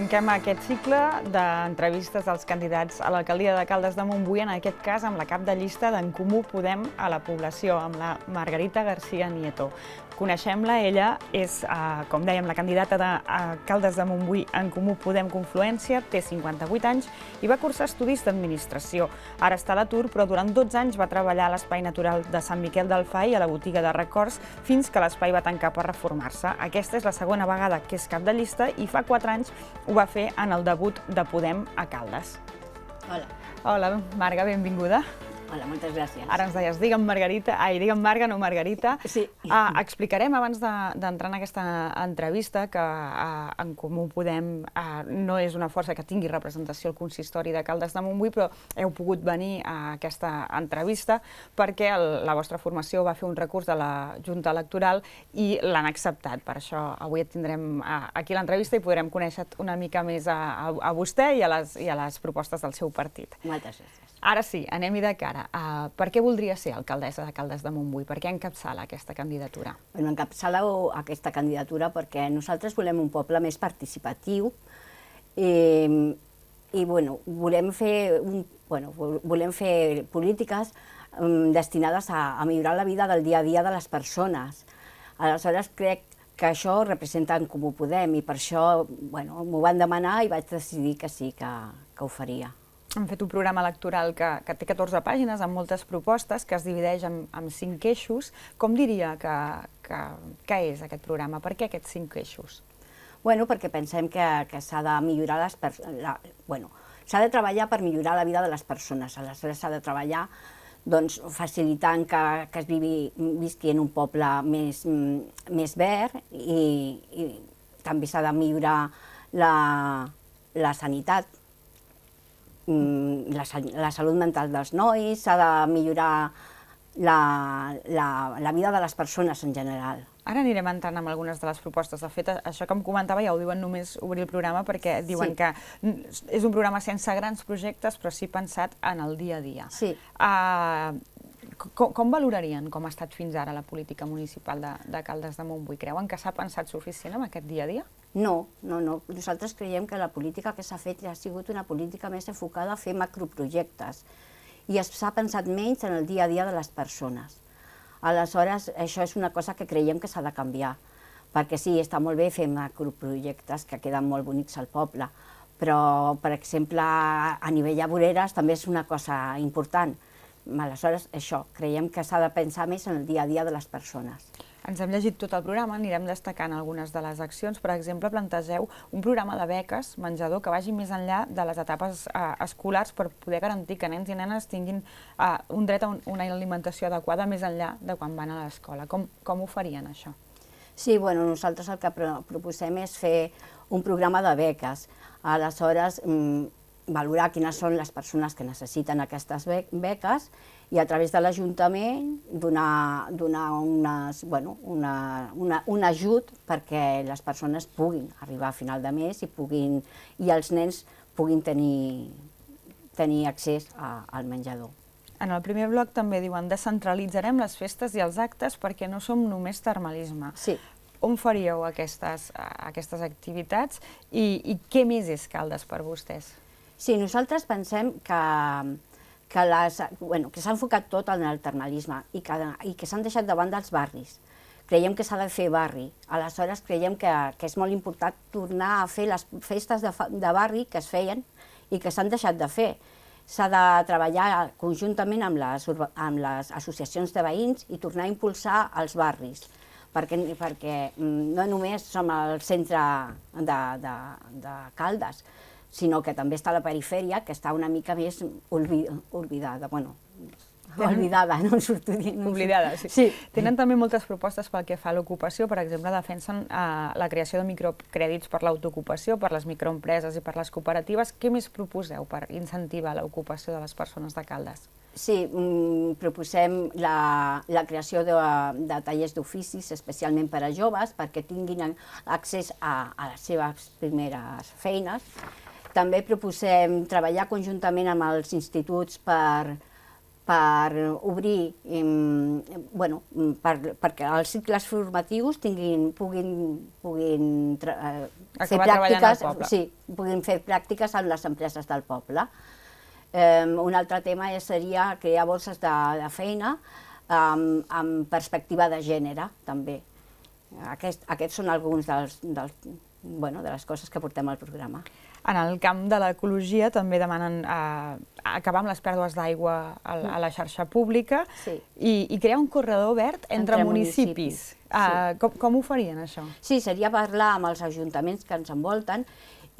Tanquem aquest cicle d'entrevistes als candidats a l'alcaldia de Caldes de Montbui, en aquest cas amb la cap de llista d'en Comú Podem a la població, amb la Margarita García Nieto. Coneixem-la, ella és, eh, com dèiem, la candidata de eh, Caldes de Montbui en Comú Podem Confluència, té 58 anys i va cursar estudis d'administració. Ara està a l'atur, però durant 12 anys va treballar a l'Espai Natural de Sant Miquel del Fai, a la botiga de records, fins que l'espai va tancar per reformar-se. Aquesta és la segona vegada que és cap de llista i fa 4 anys ho va fer en el debut de Podem a Caldes. Hola. Hola, Marga, benvinguda. Hola, moltes gràcies. Ara ens deies, digue'm Margarita, ai, digue'm Marga, no Margarita. Sí. Ah, explicarem abans d'entrar de, en aquesta entrevista que ah, en Comú Podem ah, no és una força que tingui representació al consistori de Caldes de Montbui, però heu pogut venir a aquesta entrevista perquè el, la vostra formació va fer un recurs de la Junta Electoral i l'han acceptat. Per això avui et tindrem ah, aquí l'entrevista i podrem conèixer una mica més a, a, a vostè i a, les, i a les propostes del seu partit. Moltes gràcies. Ara sí, anem-hi de cara. Uh, per què voldria ser alcaldessa de Caldes de Montbui? Per què encapçala aquesta candidatura? Bueno, encapçala aquesta candidatura perquè nosaltres volem un poble més participatiu eh, i bueno, volem, fer un, bueno, volem fer polítiques um, destinades a, a millorar la vida del dia a dia de les persones. Aleshores crec que això representa en Comú Podem i per això bueno, m'ho van demanar i vaig decidir que sí, que, que ho faria hem fet un programa electoral que, que té 14 pàgines amb moltes propostes, que es divideix en, en 5 eixos. Com diria que, que, que és aquest programa? Per què aquests 5 eixos? Bueno, perquè pensem que, que s'ha de millorar les la, bueno, s'ha de treballar per millorar la vida de les persones, aleshores s'ha de treballar doncs, facilitant que, que es vivi, visqui en un poble més, mm, més verd i, i també s'ha de millorar la, la sanitat, Mm, la, la salut mental dels nois, s'ha de millorar la, la, la vida de les persones en general. Ara anirem entrant amb algunes de les propostes. De fet, això que em comentava ja ho diuen només obrir el programa perquè diuen sí. que és un programa sense grans projectes, però sí pensat en el dia a dia. Sí. Uh, ah, com, com valorarien com ha estat fins ara la política municipal de, de Caldes de Montbui? Creuen que s'ha pensat suficient en aquest dia a dia? No, no, no. Nosaltres creiem que la política que s'ha fet ja ha sigut una política més enfocada a fer macroprojectes i s'ha pensat menys en el dia a dia de les persones. Aleshores, això és una cosa que creiem que s'ha de canviar, perquè sí, està molt bé fer macroprojectes que queden molt bonics al poble, però, per exemple, a nivell de voreres també és una cosa important. Aleshores, això, creiem que s'ha de pensar més en el dia a dia de les persones. Ens hem llegit tot el programa, anirem destacant algunes de les accions. Per exemple, plantegeu un programa de beques menjador que vagi més enllà de les etapes eh, escolars per poder garantir que nens i nenes tinguin eh, un dret a un, una alimentació adequada més enllà de quan van a l'escola. Com, com ho farien, això? Sí, bueno, nosaltres el que pro proposem és fer un programa de beques. Aleshores, mm, valorar quines són les persones que necessiten aquestes be beques i a través de l'Ajuntament donar, donar unes, bueno, una, una, un ajut perquè les persones puguin arribar a final de mes i, puguin, i els nens puguin tenir, tenir accés a, al menjador. En el primer bloc també diuen descentralitzarem les festes i els actes perquè no som només termalisme. Sí. On faríeu aquestes, aquestes activitats i, i què més és Caldes per vostès? Sí, nosaltres pensem que que s'ha bueno, que enfocat tot en el termalisme i que, i que s'han deixat de banda els barris. Creiem que s'ha de fer barri. Aleshores, creiem que, que és molt important tornar a fer les festes de, de barri que es feien i que s'han deixat de fer. S'ha de treballar conjuntament amb les, amb les associacions de veïns i tornar a impulsar els barris perquè, perquè mm, no només som el centre de, de, de Caldes, sinó que també està a la perifèria, que està una mica més oblidada. olvidada, bueno, olvidada, no en surto dient. Oblidada, sí. sí. Tenen també moltes propostes pel que fa a l'ocupació, per exemple, defensen eh, la creació de microcrèdits per l'autoocupació, per les microempreses i per les cooperatives. Què més proposeu per incentivar l'ocupació de les persones de Caldes? Sí, mm, proposem la, la creació de, de tallers d'oficis, especialment per a joves, perquè tinguin accés a, a les seves primeres feines, també proposem treballar conjuntament amb els instituts per, per obrir, em, bueno, per, perquè els cicles formatius tinguin, puguin, puguin eh, fer pràctiques, sí, puguin fer pràctiques amb les empreses del poble. Eh, un altre tema seria crear bolses de, de feina amb, amb perspectiva de gènere, també. Aquest, aquests són alguns dels, dels, bueno, de les coses que portem al programa. En el camp de l'ecologia també demanen eh, acabar amb les pèrdues d'aigua a, a la xarxa pública sí. i, i crear un corredor verd entre, entre municipis. municipis. Eh, sí. com, com ho farien, això? Sí, seria parlar amb els ajuntaments que ens envolten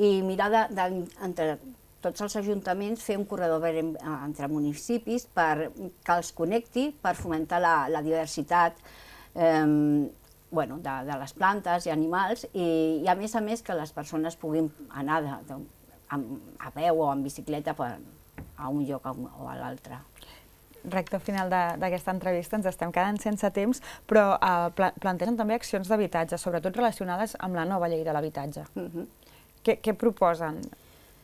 i mirar de, de, entre tots els ajuntaments fer un corredor verd entre municipis per que els connecti, per fomentar la, la diversitat, eh, bueno, de, de les plantes i animals, i, i a més a més que les persones puguin anar de, de, a, a peu o en bicicleta per, a un lloc o a l'altre. Recte final d'aquesta entrevista, ens estem quedant sense temps, però eh, pla plantegen també accions d'habitatge, sobretot relacionades amb la nova llei de l'habitatge. Uh mhm. -huh. què, què proposen?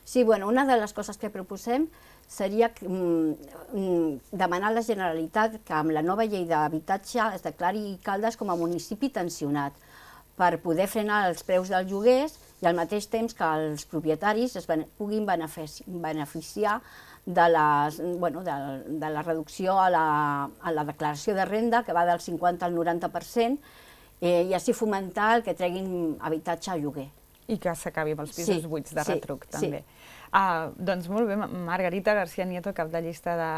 Sí, bueno, una de les coses que proposem seria mm, mm, demanar a la Generalitat que amb la nova llei d'habitatge es declari Caldes com a municipi tensionat per poder frenar els preus dels lloguers i al mateix temps que els propietaris es ben, puguin beneficiar de, les, bueno, de, de la reducció a la, a la declaració de renda, que va del 50 al 90%, eh, i així fomentar el que treguin habitatge a lloguer i que s'acabi amb els pisos sí, buits de retruc, sí, també. Sí. Ah, doncs molt bé, Margarita García Nieto, cap de llista de,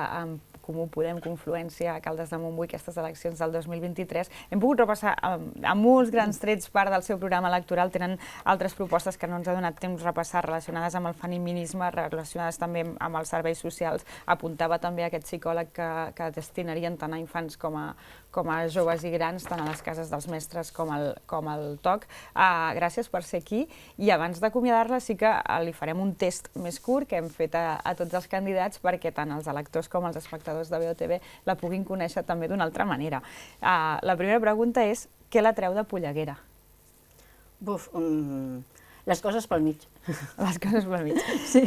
Comú Podem, Confluència, Caldes de Montbui, aquestes eleccions del 2023. Hem pogut repassar amb molts grans trets part del seu programa electoral. Tenen altres propostes que no ens ha donat temps repassar relacionades amb el feminisme, relacionades també amb els serveis socials. Apuntava també aquest psicòleg que, que destinarien tant a infants com a, com a joves i grans, tant a les cases dels mestres com al, com al TOC. Uh, gràcies per ser aquí i abans d'acomiadar-la sí que ah, li farem un test més curt que hem fet a, a tots els candidats perquè tant els electors com els espectadors espectadors de BOTV la puguin conèixer també d'una altra manera. Uh, la primera pregunta és, què la treu de Polleguera? Buf, um, les coses pel mig. Les coses pel mig. Sí.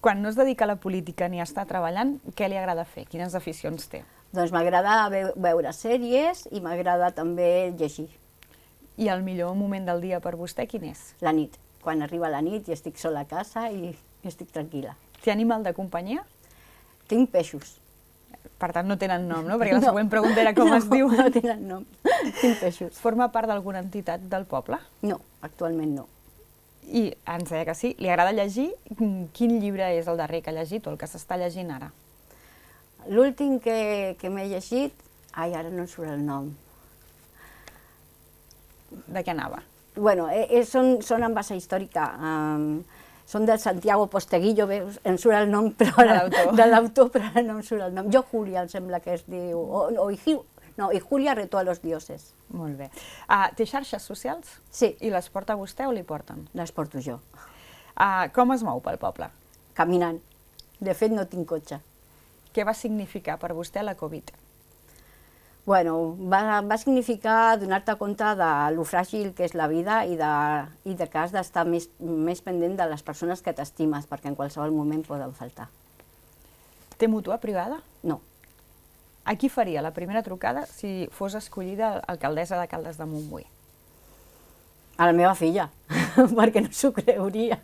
Quan no es dedica a la política ni està treballant, què li agrada fer? Quines aficions té? Doncs m'agrada veure sèries i m'agrada també llegir. I el millor moment del dia per vostè quin és? La nit. Quan arriba la nit i estic sola a casa i estic tranquil·la. Té animal de companyia? Tinc peixos. Per tant, no tenen nom, no? Perquè la no. següent pregunta era com no, es diu. No tenen nom, tinc peixos. Forma part d'alguna entitat del poble? No, actualment no. I ens deia que sí, li agrada llegir. Quin llibre és el darrer que ha llegit o el que s'està llegint ara? L'últim que, que m'he llegit, ai, ara no surt el nom. De què anava? Bueno, eh, eh, són, són en base històrica. Eh, són de Santiago Posteguillo, bé, em surt el nom, però ara, de l'autor, però ara no em surt el nom. Jo Julia, em sembla que es diu, o, o Igiu, no, i Julia retó a los dioses. Molt bé. Uh, té xarxes socials? Sí. I les porta vostè o li porten? Les porto jo. Uh, com es mou pel poble? Caminant. De fet, no tinc cotxe. Què va significar per vostè la Covid? bueno, va, va significar donar-te compte de lo fràgil que és la vida i de, i de que has d'estar més, més pendent de les persones que t'estimes, perquè en qualsevol moment poden faltar. Té mútua privada? No. A qui faria la primera trucada si fos escollida alcaldessa de Caldes de Montbui? A la meva filla. perquè no s'ho creuria.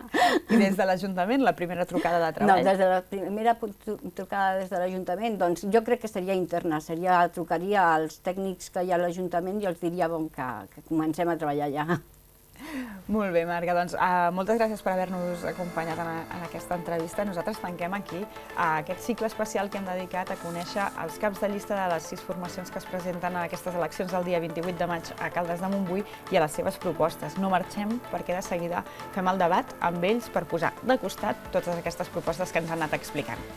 I des de l'Ajuntament, la primera trucada de treball? No, des de la primera trucada des de l'Ajuntament, doncs jo crec que seria interna, seria, trucaria als tècnics que hi ha a l'Ajuntament i els diria bon, que, que comencem a treballar ja. Molt bé, Marga, doncs uh, moltes gràcies per haver-nos acompanyat en, a, en aquesta entrevista. Nosaltres tanquem aquí uh, aquest cicle especial que hem dedicat a conèixer els caps de llista de les sis formacions que es presenten a aquestes eleccions del dia 28 de maig a Caldes de Montbui i a les seves propostes. No marxem perquè de seguida fem el debat amb ells per posar de costat totes aquestes propostes que ens han anat explicant.